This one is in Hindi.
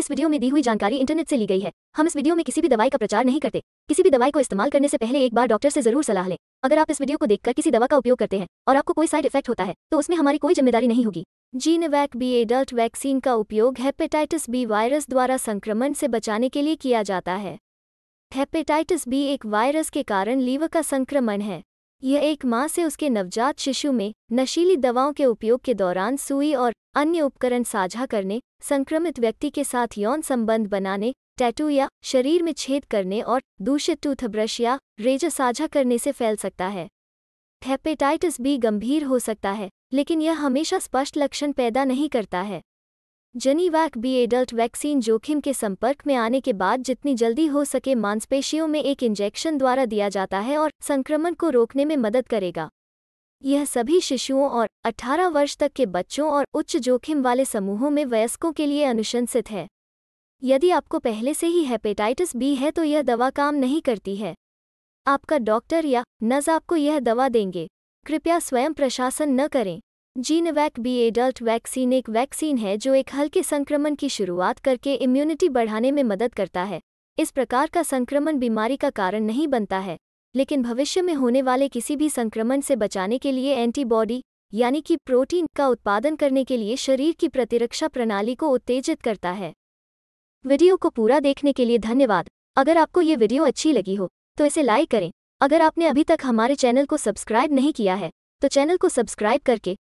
इस वीडियो में दी हुई जानकारी इंटरनेट से ली गई है हम इस वीडियो में किसी भी दवाई का प्रचार नहीं करते किसी भी दवाई को इस्तेमाल करने से पहले एक बार डॉक्टर से जरूर सलाह लें अगर आप इस वीडियो को देखकर किसी दवा का उपयोग करते हैं और आपको कोई साइड इफेक्ट होता है तो उसमें हमारी कोई जिम्मेदारी नहीं होगी जीनवैक बी एडल्ट वैक्सीन का उपयोग हेपेटाइटिस बी वायरस द्वारा संक्रमण से बचाने के लिए किया जाता है हेपेटाइटिस बी एक वायरस के कारण लीवर का संक्रमण है यह एक माह से उसके नवजात शिशु में नशीली दवाओं के उपयोग के दौरान सुई और अन्य उपकरण साझा करने संक्रमित व्यक्ति के साथ यौन संबंध बनाने टैटू या शरीर में छेद करने और दूषित टूथब्रश या रेजर साझा करने से फैल सकता है हेपेटाइटिस बी गंभीर हो सकता है लेकिन यह हमेशा स्पष्ट लक्षण पैदा नहीं करता है जनीवैक बी एडल्ट वैक्सीन जोखिम के संपर्क में आने के बाद जितनी जल्दी हो सके मांसपेशियों में एक इंजेक्शन द्वारा दिया जाता है और संक्रमण को रोकने में मदद करेगा यह सभी शिशुओं और 18 वर्ष तक के बच्चों और उच्च जोखिम वाले समूहों में वयस्कों के लिए अनुशंसित है यदि आपको पहले से ही हेपेटाइटिस बी है तो यह दवा काम नहीं करती है आपका डॉक्टर या नज आपको यह दवा देंगे कृपया स्वयं प्रशासन न करें जीनवैक बी एडल्ट वैक्सीन एक वैक्सीन है जो एक हल्के संक्रमण की शुरुआत करके इम्यूनिटी बढ़ाने में मदद करता है इस प्रकार का संक्रमण बीमारी का कारण नहीं बनता है लेकिन भविष्य में होने वाले किसी भी संक्रमण से बचाने के लिए एंटीबॉडी यानी कि प्रोटीन का उत्पादन करने के लिए शरीर की प्रतिरक्षा प्रणाली को उत्तेजित करता है वीडियो को पूरा देखने के लिए धन्यवाद अगर आपको ये वीडियो अच्छी लगी हो तो इसे लाइक करें अगर आपने अभी तक हमारे चैनल को सब्सक्राइब नहीं किया है तो चैनल को सब्सक्राइब करके